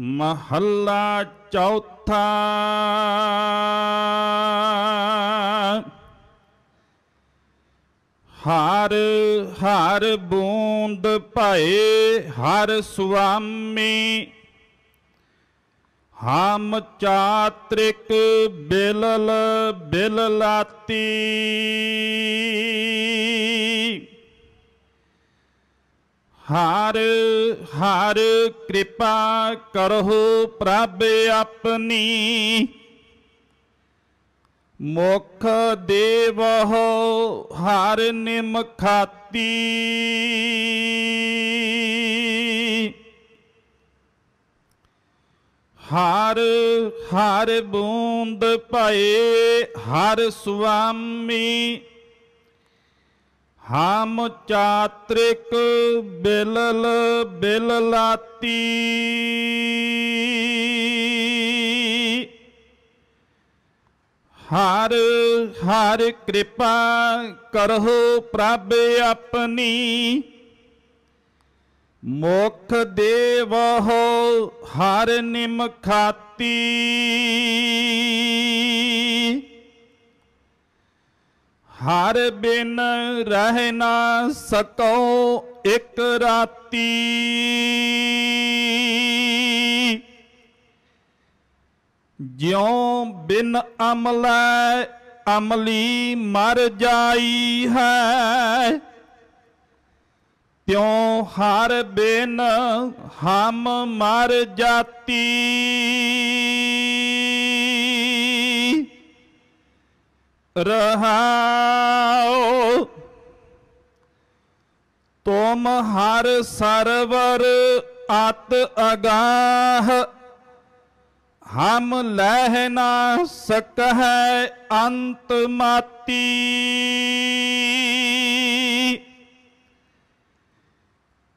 ਮਹੱਲਾ ਚੌਥਾ ਹਰ ਹਰ ਬੂੰਦ ਭਏ ਹਰ ਸੁਆਮੀ ਹਮ ਚਾਤ੍ਰਿਕ ਬਿਲਲ ਬਿਲਲਾਤੀ ਹਰ ਹਰ ਕਿਰਪਾ ਕਰਹੁ ਪ੍ਰਭ ਆਪਣੀ ਮੁਖ ਦੇਵਹੁ ਹਰ ਨਿਮਖਾਤੀ ਹਰ ਹਰ ਬੂੰਦ ਭਏ ਹਰ ਸੁਆਮੀ ਹਮ ਚਾਤ੍ਰਿਕ ਬਿਲਲ ਬਿਲਲਾਤੀ ਹਰ ਹਰ ਕਿਰਪਾ ਕਰਹੁ ਪ੍ਰਭ ਆਪਣੀ ਮੁਖ ਦੇਵਹੁ ਹਰ ਨਿਮਖਾਤੀ ਹਰ ਬਿਨ ਰਹਿ ਨਾ ਸਕੋ ਇੱਕ ਰਾਤੀ ਜਿਉ ਬਿਨ ਅਮਲੈ ਅਮਲੀ ਮਰ ਜਾਈ ਹੈ ਤਿਉ ਹਰ ਬਿਨ ਹਮ ਮਰ ਜਾਤੀ ਰਹਾਉ ਤੁਮ ਹਰ ਸਰਵਰ ਅਤ ਅਗਾਹ ਹਮ ਲਹਿ ਨਾ ਹੈ ਅੰਤ ਮਾਤੀ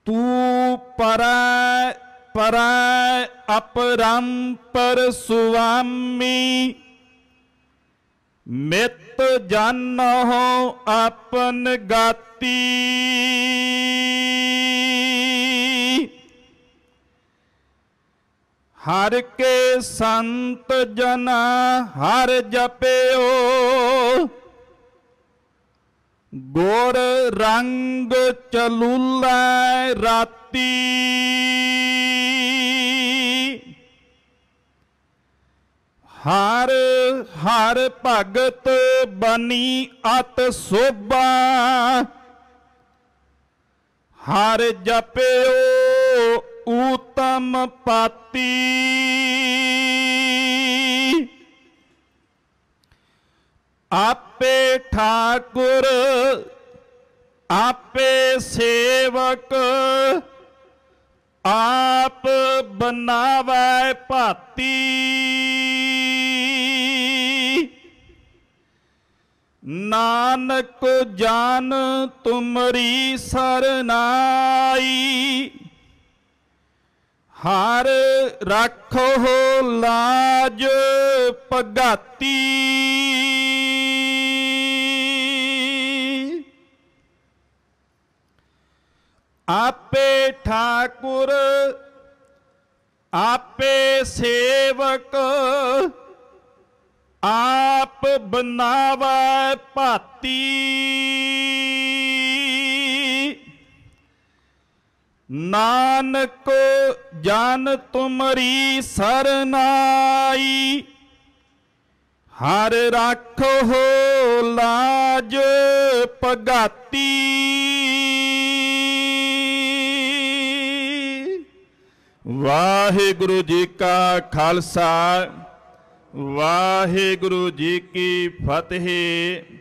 ਤੂੰ ਪਰੈ ਪਰੈ ਅਪਰੰਪਰ ਸੁਆਮੀ मित जन हो अपन गाती हर के संत जना हर जपयो गोर रंग चलूला राती हर ਹਰ ਭਗਤ ਬਨੀ ਅਤ ਸੋਭਾ ਹਰ ਜਪਿਓ ਊਤਮ ਪਾਤੀ ਆਪੇ ਠਾਕੁਰ ਆਪੇ ਸੇਵਕ ਆਪ ਬਨਾਵੈ ਭਾਤੀ ਨਾਨਕ ਜਾਨ ਤੁਮਰੀ ਸਰਨਾਈ ਹਰ ਰੱਖੋ ਲਾਜ ਪਗਾਤੀ ਆਪੇ ਠਾਕੁਰ ਆਪੇ ਸੇਵਕ ਆ ਬਨਾਵੈ ਭਾਤੀ ਨਾਨਕ ਜਨ ਤੁਮਰੀ ਸਰਨਾਈ ਹਰ ਰੱਖੋ ਲਾਜ ਪਗਾਤੀ ਵਾਹਿਗੁਰੂ ਜੀ ਕਾ ਖਾਲਸਾ ਵਾਹਿਗੁਰੂ ਜੀ ਕੀ ਫਤਿਹ